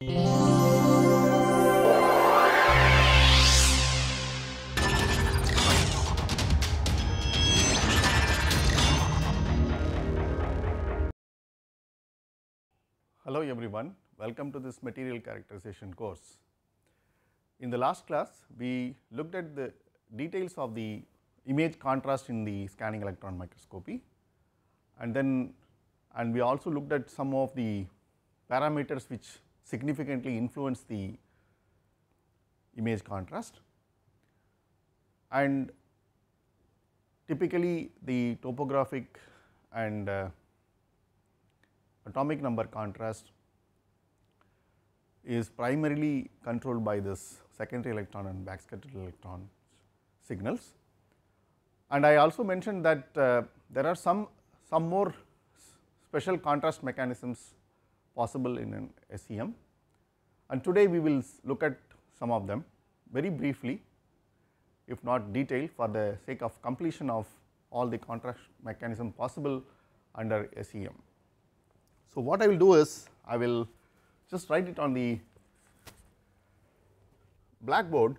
Hello everyone, welcome to this material characterization course. In the last class, we looked at the details of the image contrast in the scanning electron microscopy and then and we also looked at some of the parameters which significantly influence the image contrast and typically the topographic and uh, atomic number contrast is primarily controlled by this secondary electron and backscattered electron signals. And I also mentioned that uh, there are some, some more special contrast mechanisms possible in an SEM and today we will look at some of them very briefly if not detailed for the sake of completion of all the contrast mechanism possible under SEM. So, what I will do is I will just write it on the blackboard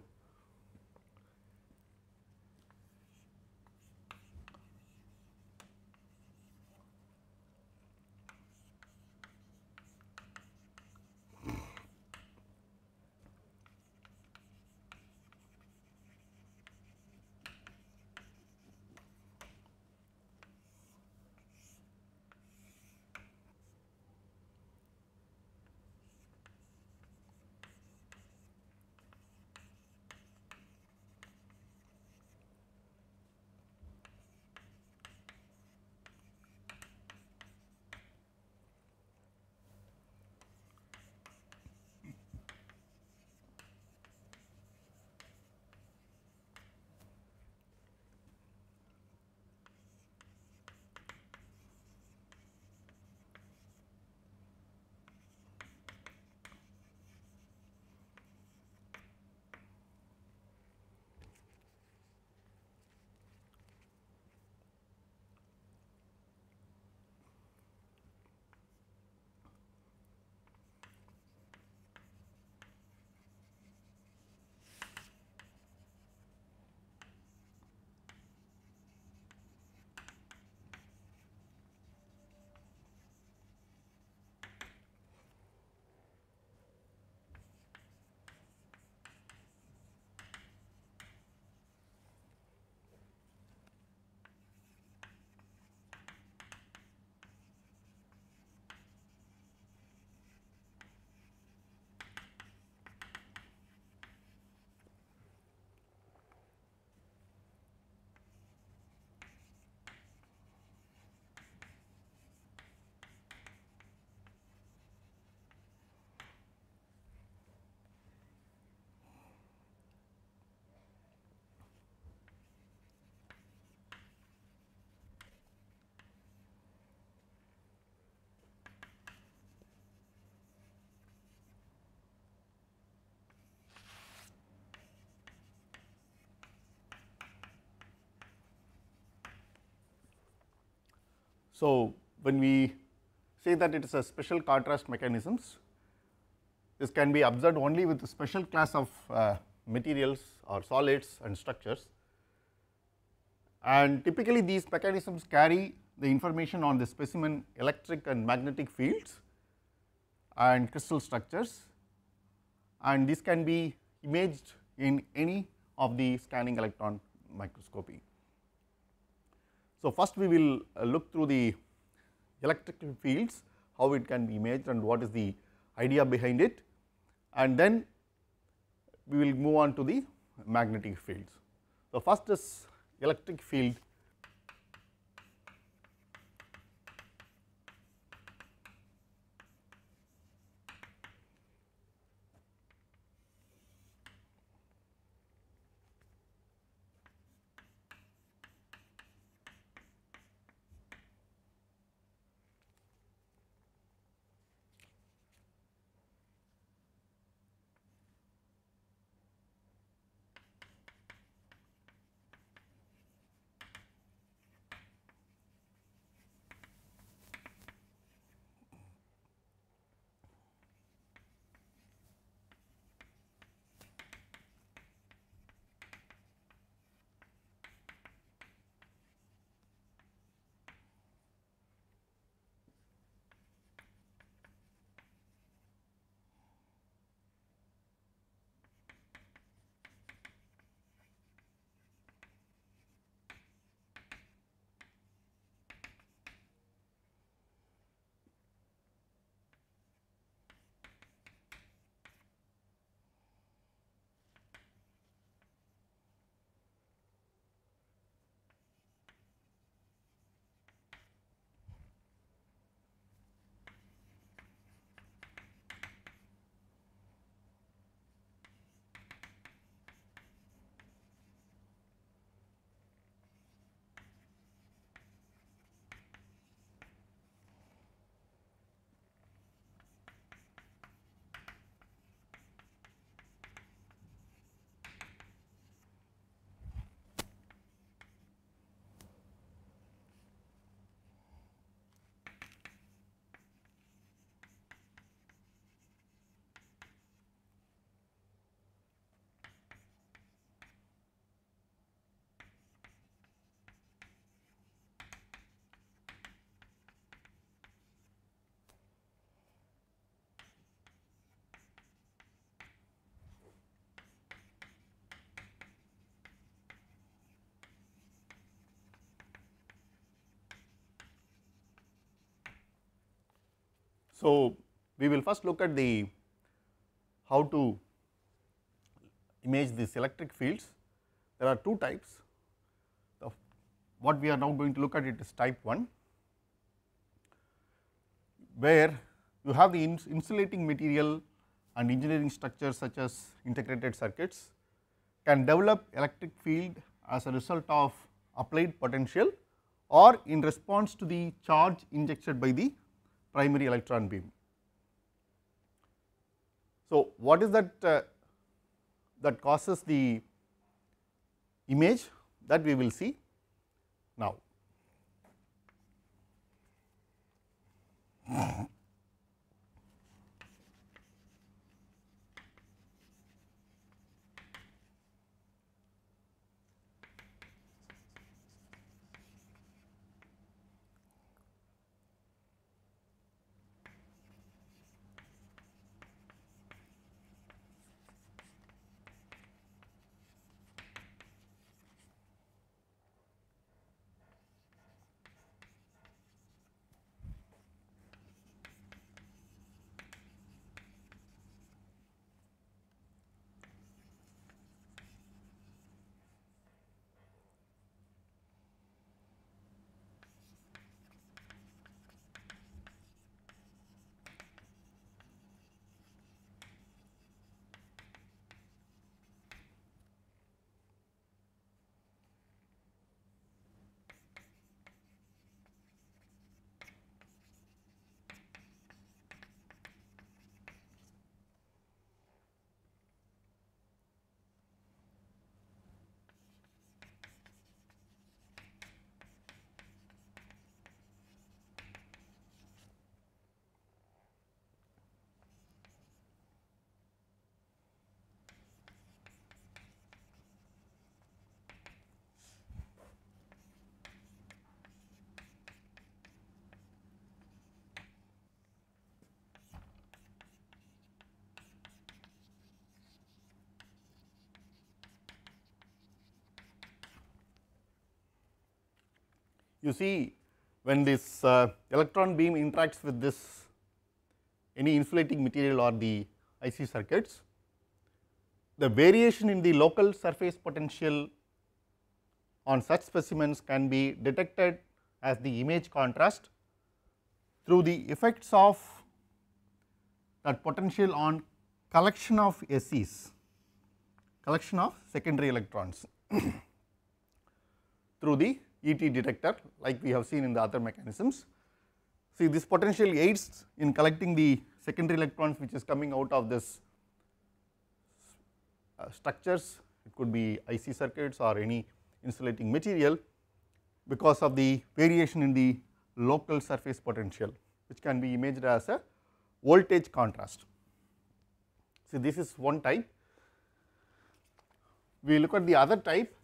So, when we say that it is a special contrast mechanisms, this can be observed only with a special class of uh, materials or solids and structures. And typically these mechanisms carry the information on the specimen electric and magnetic fields and crystal structures and this can be imaged in any of the scanning electron microscopy. So, first we will uh, look through the electrical fields, how it can be imaged and what is the idea behind it and then we will move on to the magnetic fields. So, first is electric field So, we will first look at the how to image these electric fields. There are two types of what we are now going to look at it is type 1 where you have the ins insulating material and engineering structures such as integrated circuits can develop electric field as a result of applied potential or in response to the charge injected by the primary electron beam. So, what is that uh, that causes the image that we will see now. You see when this uh, electron beam interacts with this any insulating material or the IC circuits, the variation in the local surface potential on such specimens can be detected as the image contrast through the effects of that potential on collection of SEs, collection of secondary electrons through the ET detector like we have seen in the other mechanisms. See this potential aids in collecting the secondary electrons which is coming out of this uh, structures, it could be IC circuits or any insulating material because of the variation in the local surface potential which can be imaged as a voltage contrast. See this is one type. We look at the other type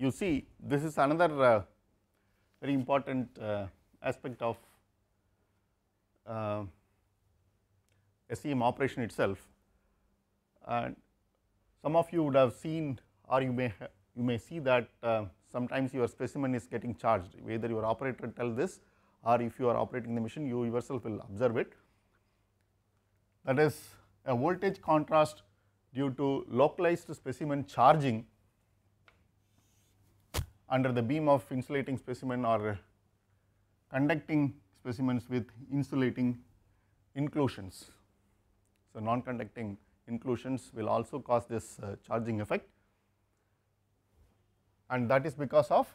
you see this is another uh, very important uh, aspect of uh, SEM operation itself. And some of you would have seen or you may you may see that uh, sometimes your specimen is getting charged whether your operator tell this or if you are operating the machine you yourself will observe it. That is a voltage contrast due to localized specimen charging under the beam of insulating specimen or conducting specimens with insulating inclusions. So, non-conducting inclusions will also cause this uh, charging effect and that is because of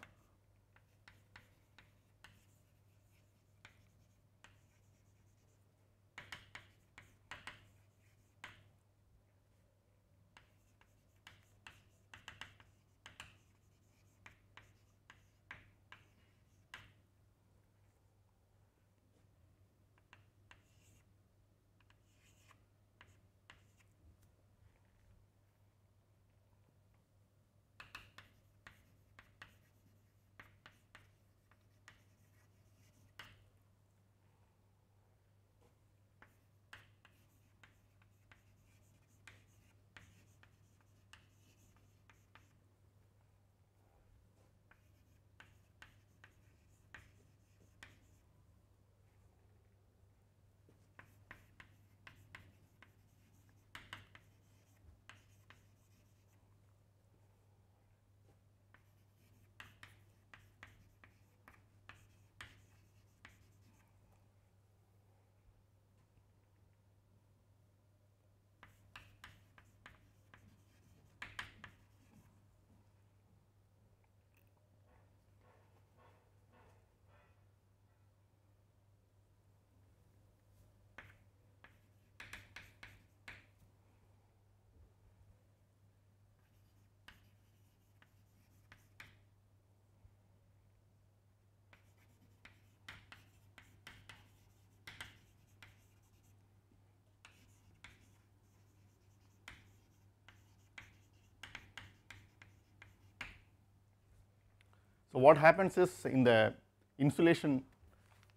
So, what happens is in the insulation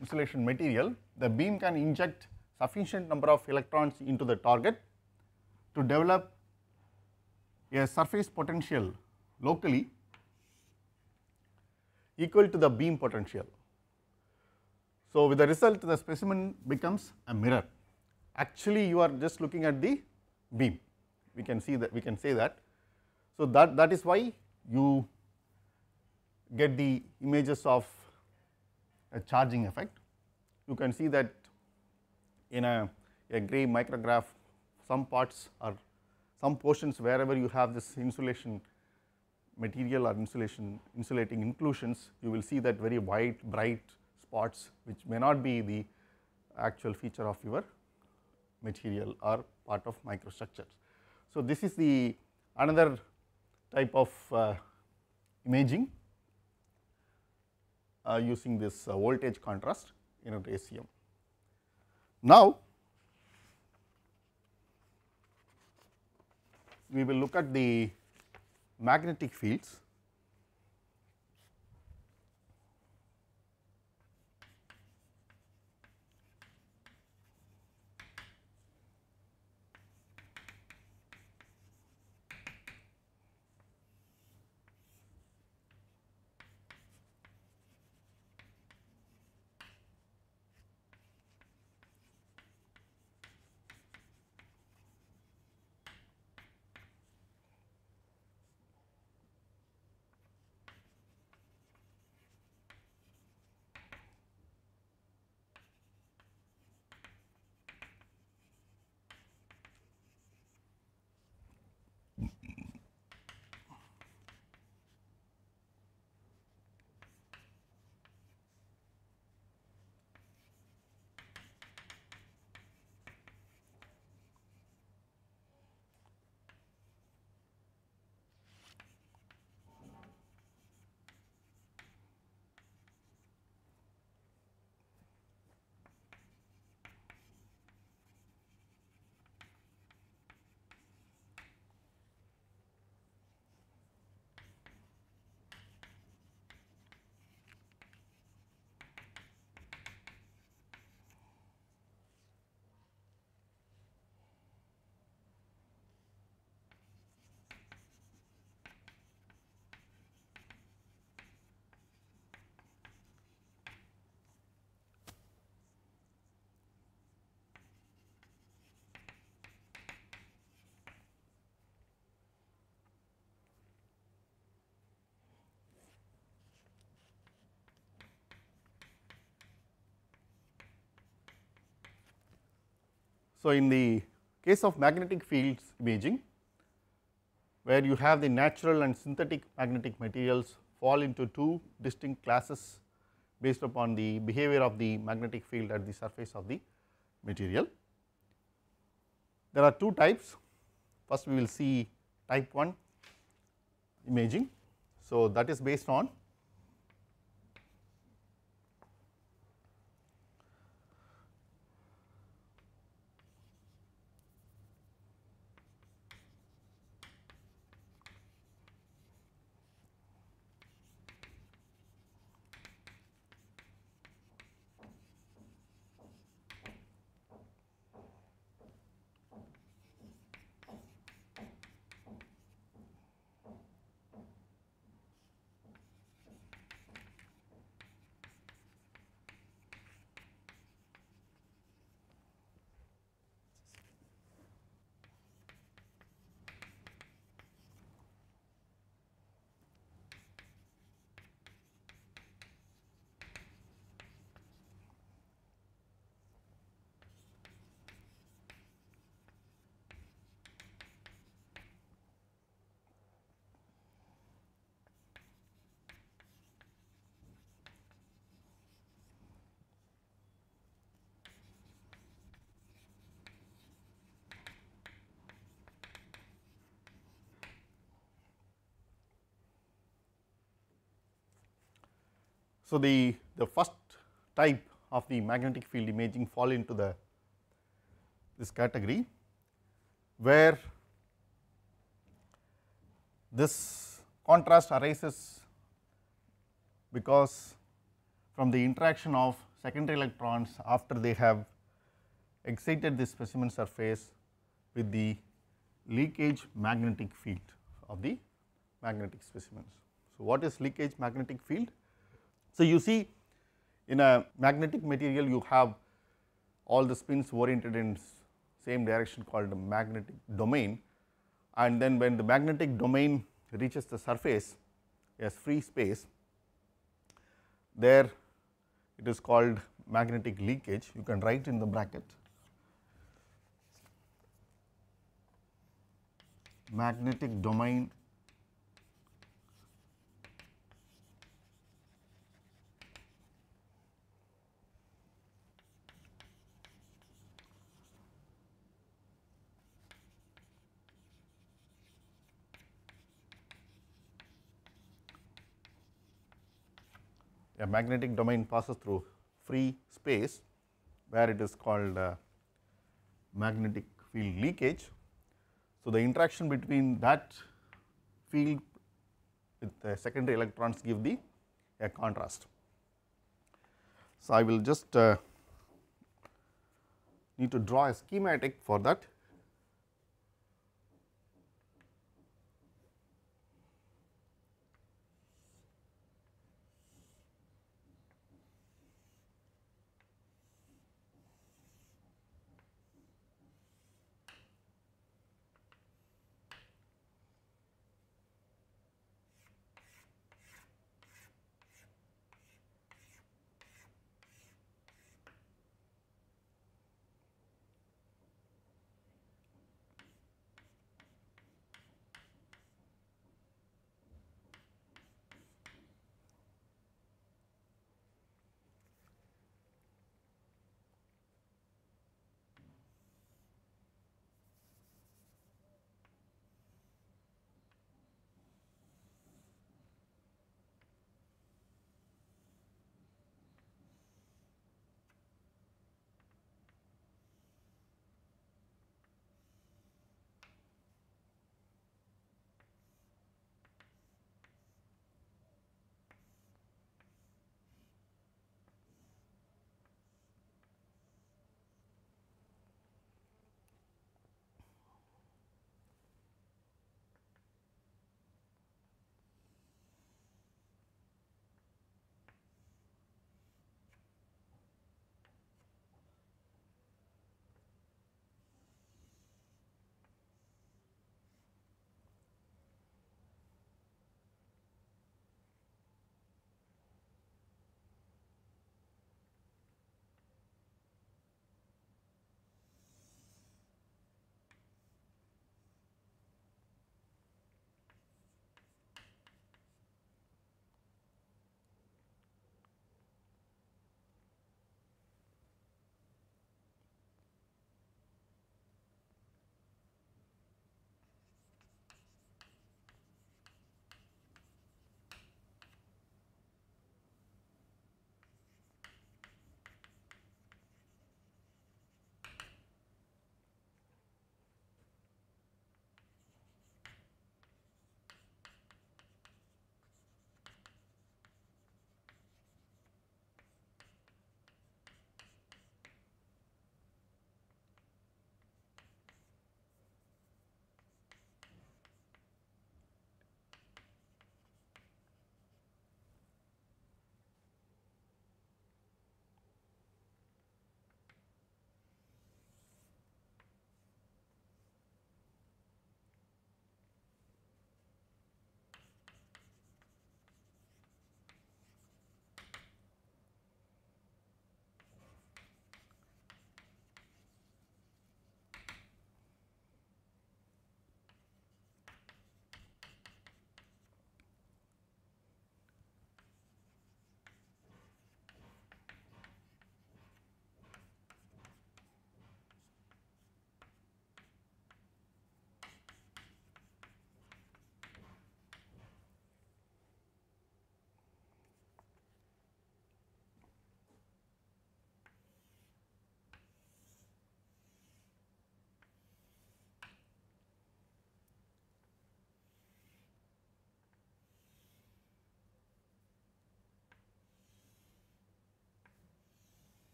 insulation material, the beam can inject sufficient number of electrons into the target to develop a surface potential locally equal to the beam potential. So, with the result the specimen becomes a mirror. Actually you are just looking at the beam, we can see that we can say that. So, that that is why you get the images of a charging effect. You can see that in a, a gray micrograph some parts or some portions wherever you have this insulation material or insulation insulating inclusions you will see that very white bright spots which may not be the actual feature of your material or part of microstructures. So, this is the another type of uh, imaging uh, using this uh, voltage contrast in a ACM. Now, we will look at the magnetic fields So, in the case of magnetic fields imaging, where you have the natural and synthetic magnetic materials fall into two distinct classes based upon the behavior of the magnetic field at the surface of the material. There are two types, first we will see type 1 imaging. So, that is based on So, the, the first type of the magnetic field imaging fall into the this category where this contrast arises because from the interaction of secondary electrons after they have excited the specimen surface with the leakage magnetic field of the magnetic specimens. So, what is leakage magnetic field? So, you see in a magnetic material you have all the spins oriented in same direction called the magnetic domain and then when the magnetic domain reaches the surface as free space there it is called magnetic leakage you can write in the bracket magnetic domain a magnetic domain passes through free space where it is called uh, magnetic field leakage. So, the interaction between that field with the secondary electrons give the a contrast. So, I will just uh, need to draw a schematic for that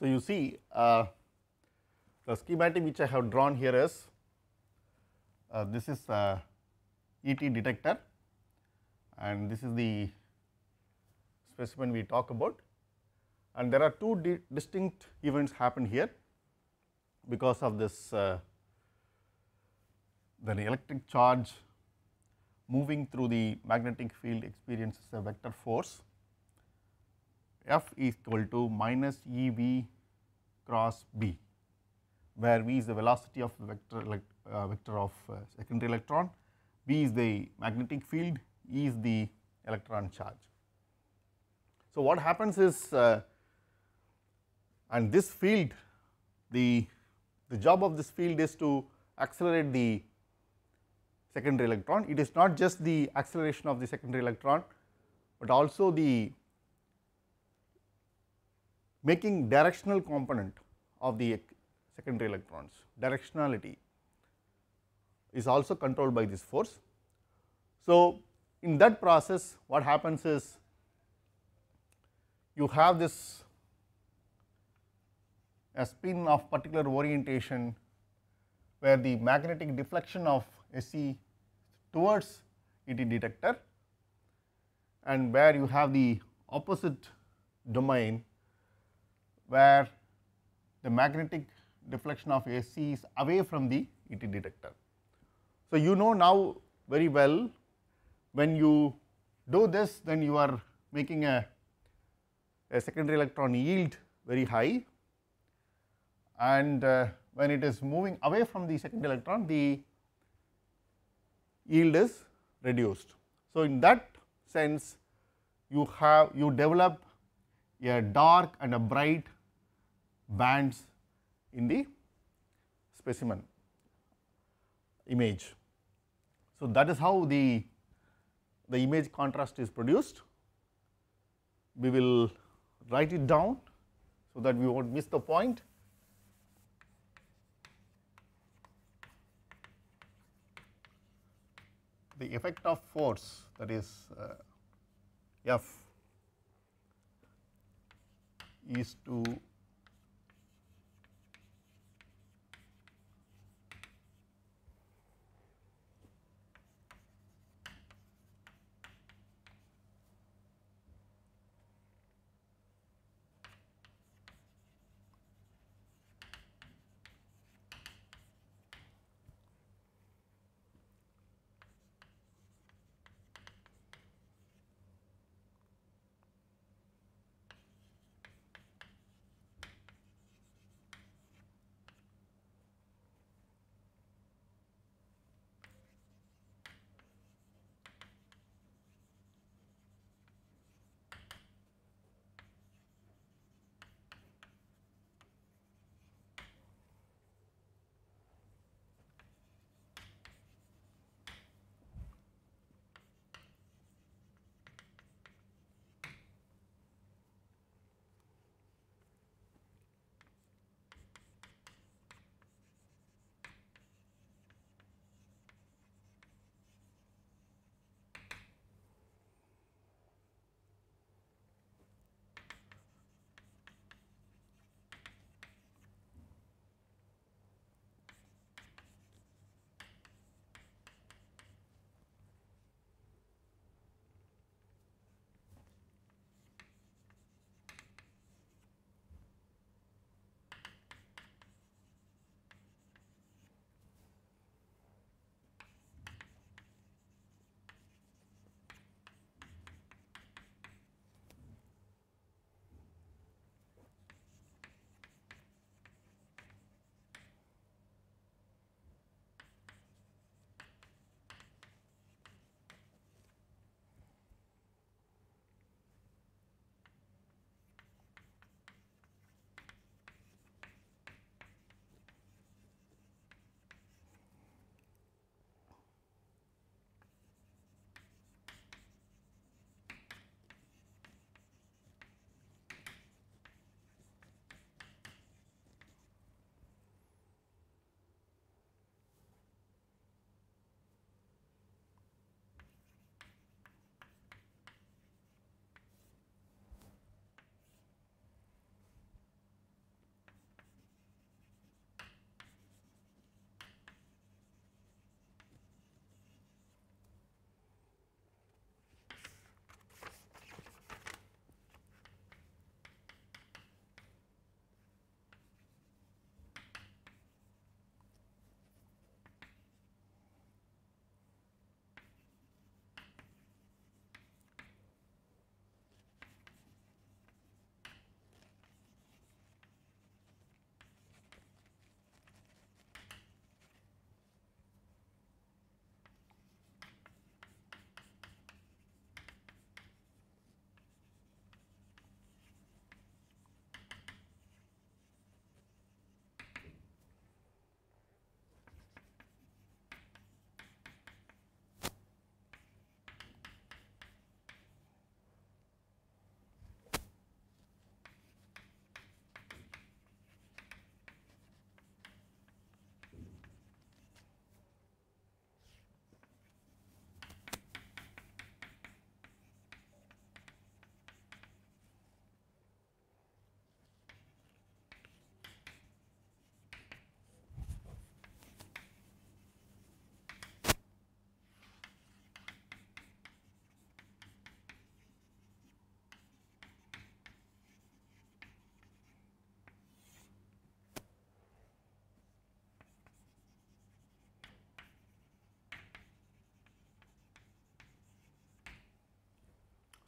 So, you see uh, the schematic which I have drawn here is uh, this is a uh, ET detector and this is the specimen we talk about and there are two di distinct events happen here because of this uh, the electric charge moving through the magnetic field experiences a vector force F is equal to minus E v cross B, where V is the velocity of the vector, uh, vector of uh, secondary electron, B is the magnetic field, E is the electron charge. So, what happens is uh, and this field the, the job of this field is to accelerate the secondary electron. It is not just the acceleration of the secondary electron, but also the making directional component of the secondary electrons. Directionality is also controlled by this force. So, in that process what happens is you have this a spin of particular orientation where the magnetic deflection of SE towards ET detector and where you have the opposite domain where the magnetic deflection of AC is away from the ET detector. So, you know now very well when you do this then you are making a, a secondary electron yield very high and uh, when it is moving away from the secondary electron the yield is reduced. So, in that sense you have you develop a dark and a bright bands in the specimen image. So, that is how the, the image contrast is produced. We will write it down so that we won't miss the point. The effect of force that is uh, F is to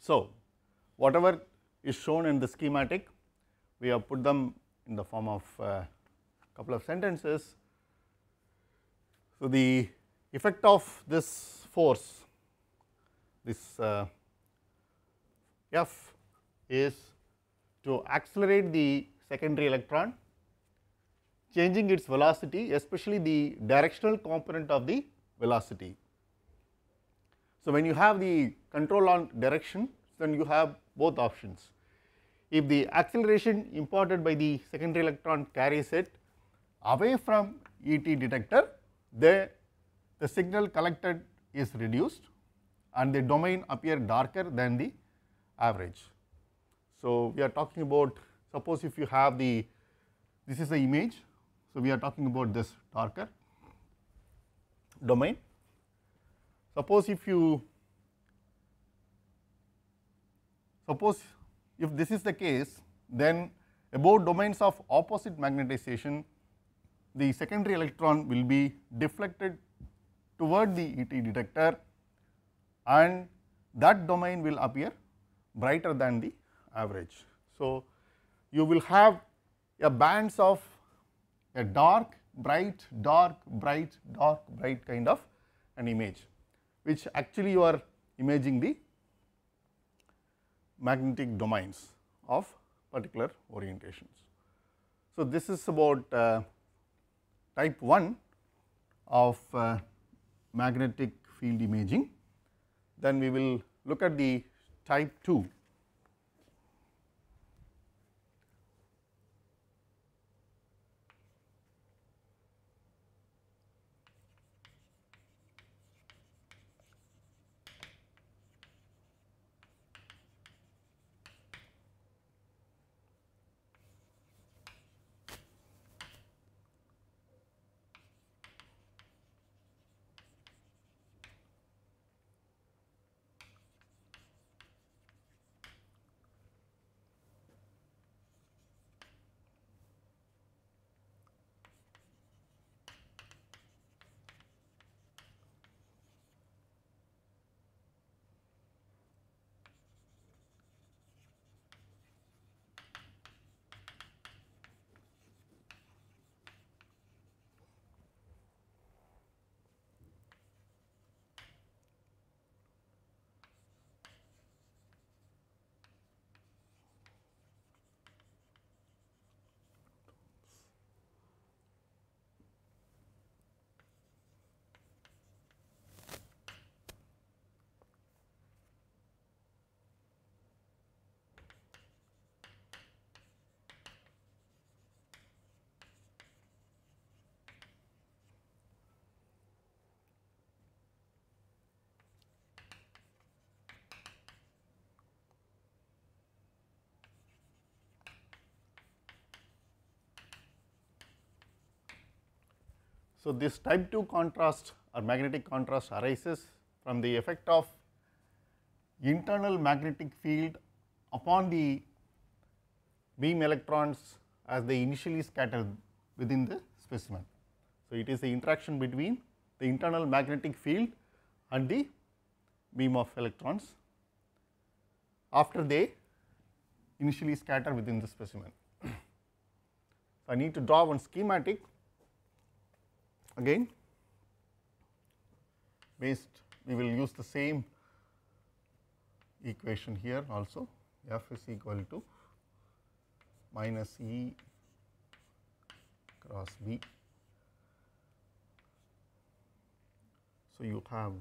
So, whatever is shown in the schematic, we have put them in the form of a couple of sentences. So, the effect of this force, this uh, F is to accelerate the secondary electron, changing its velocity especially the directional component of the velocity. So, when you have the control on direction, then you have both options. If the acceleration imparted by the secondary electron carries it away from ET detector, the, the signal collected is reduced and the domain appear darker than the average. So, we are talking about suppose if you have the this is the image. So, we are talking about this darker domain. Suppose if you Suppose if this is the case, then about domains of opposite magnetization, the secondary electron will be deflected toward the ET detector and that domain will appear brighter than the average. So, you will have a bands of a dark, bright, dark, bright, dark, bright kind of an image, which actually you are imaging the magnetic domains of particular orientations. So, this is about uh, type 1 of uh, magnetic field imaging. Then we will look at the type 2 So, this type 2 contrast or magnetic contrast arises from the effect of internal magnetic field upon the beam electrons as they initially scatter within the specimen. So, it is the interaction between the internal magnetic field and the beam of electrons after they initially scatter within the specimen. So, I need to draw one schematic again based we will use the same equation here also f is equal to minus E cross B. So, you have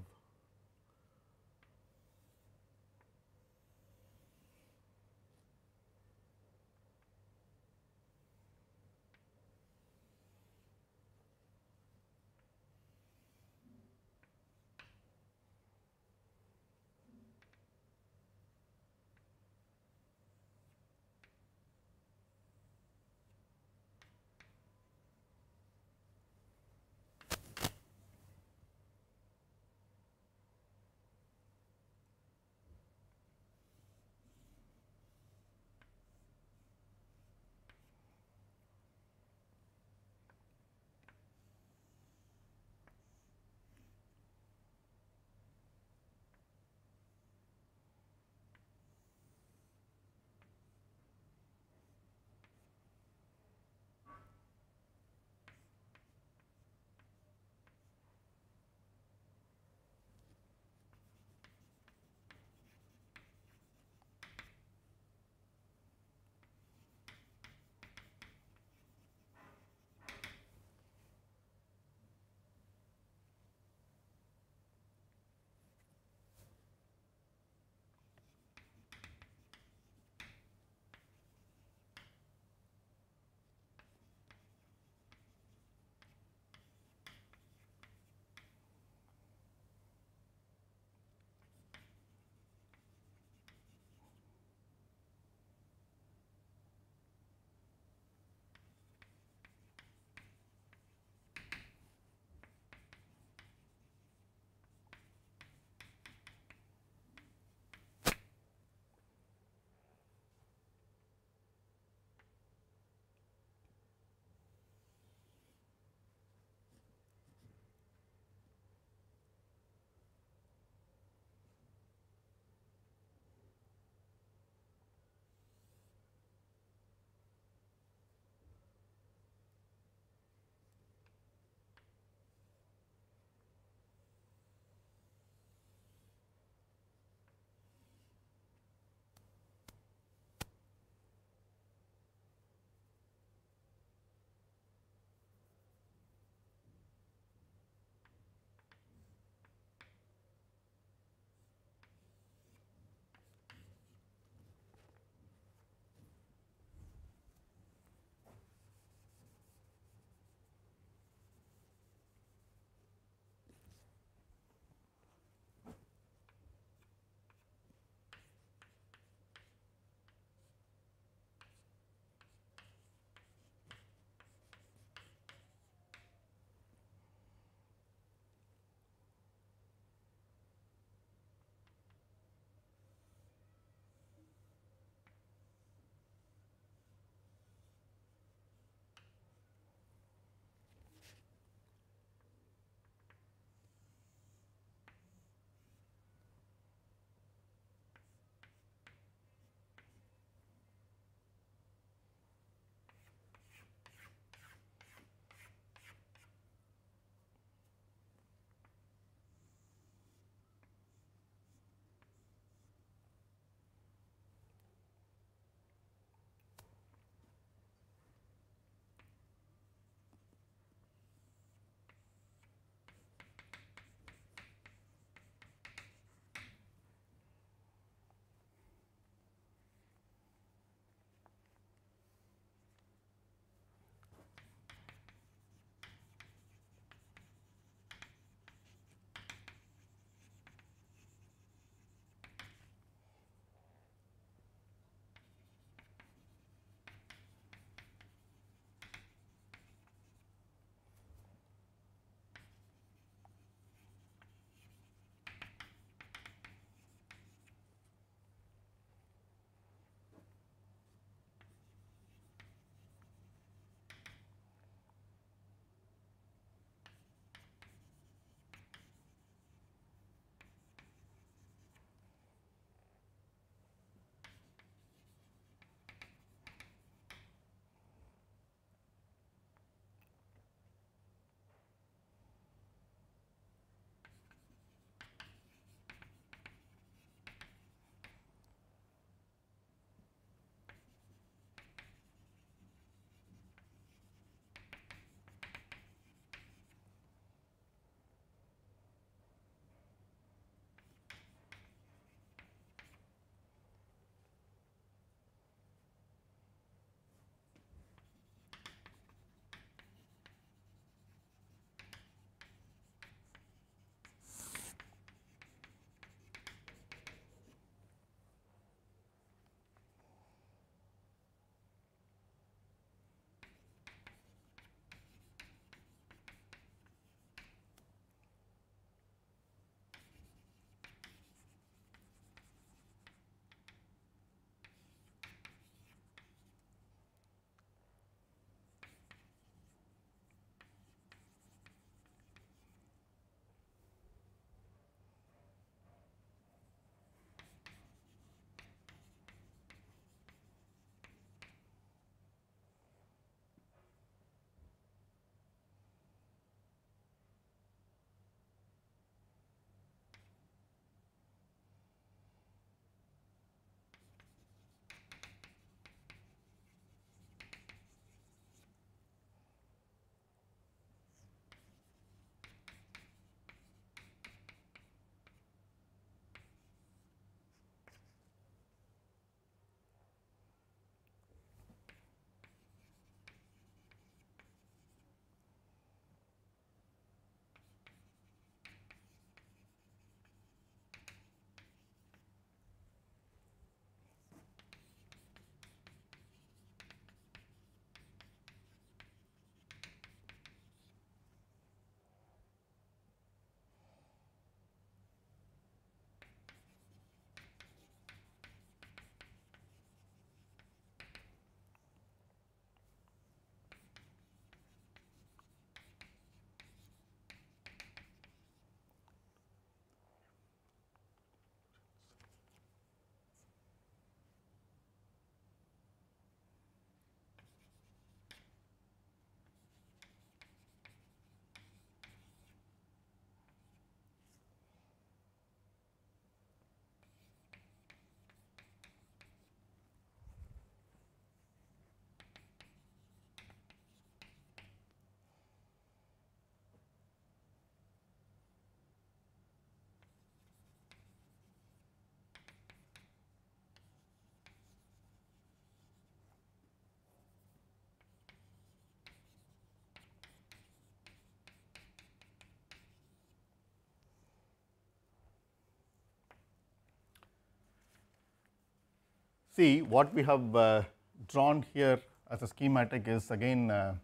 see what we have uh, drawn here as a schematic is again uh,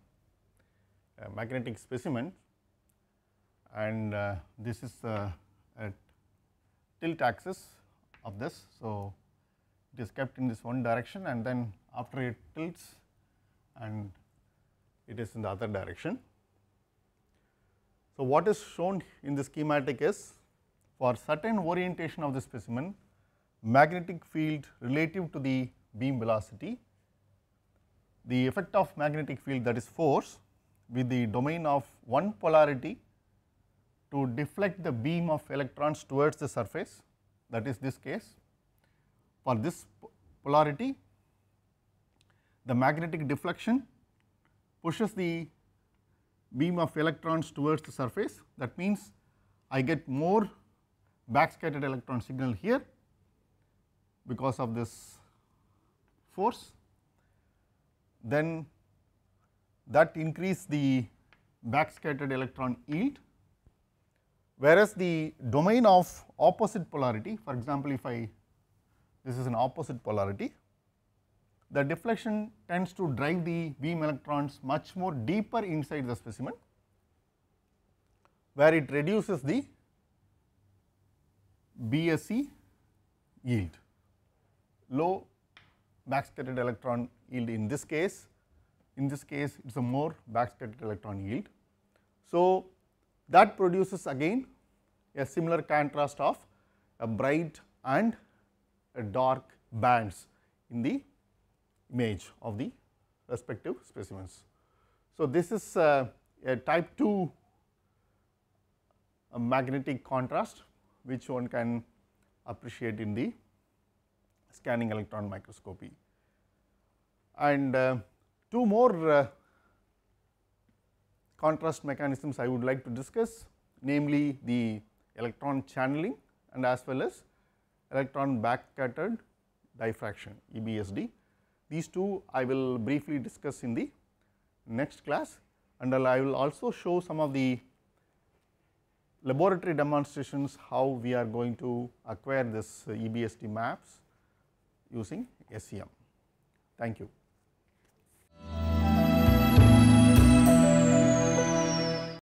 a magnetic specimen and uh, this is uh, a tilt axis of this. So, it is kept in this one direction and then after it tilts and it is in the other direction. So, what is shown in the schematic is for certain orientation of the specimen magnetic field relative to the beam velocity, the effect of magnetic field that is force with the domain of one polarity to deflect the beam of electrons towards the surface that is this case. For this polarity the magnetic deflection pushes the beam of electrons towards the surface that means I get more backscattered electron signal here because of this force, then that increase the backscattered electron yield. Whereas the domain of opposite polarity, for example, if I this is an opposite polarity, the deflection tends to drive the beam electrons much more deeper inside the specimen, where it reduces the BSE yield low backscattered electron yield in this case. In this case, it is a more backscattered electron yield. So, that produces again a similar contrast of a bright and a dark bands in the image of the respective specimens. So, this is uh, a type 2 a magnetic contrast which one can appreciate in the scanning electron microscopy. And uh, two more uh, contrast mechanisms I would like to discuss namely the electron channeling and as well as electron backscattered diffraction EBSD. These two I will briefly discuss in the next class and I will also show some of the laboratory demonstrations how we are going to acquire this uh, EBSD maps using SEM. Thank you.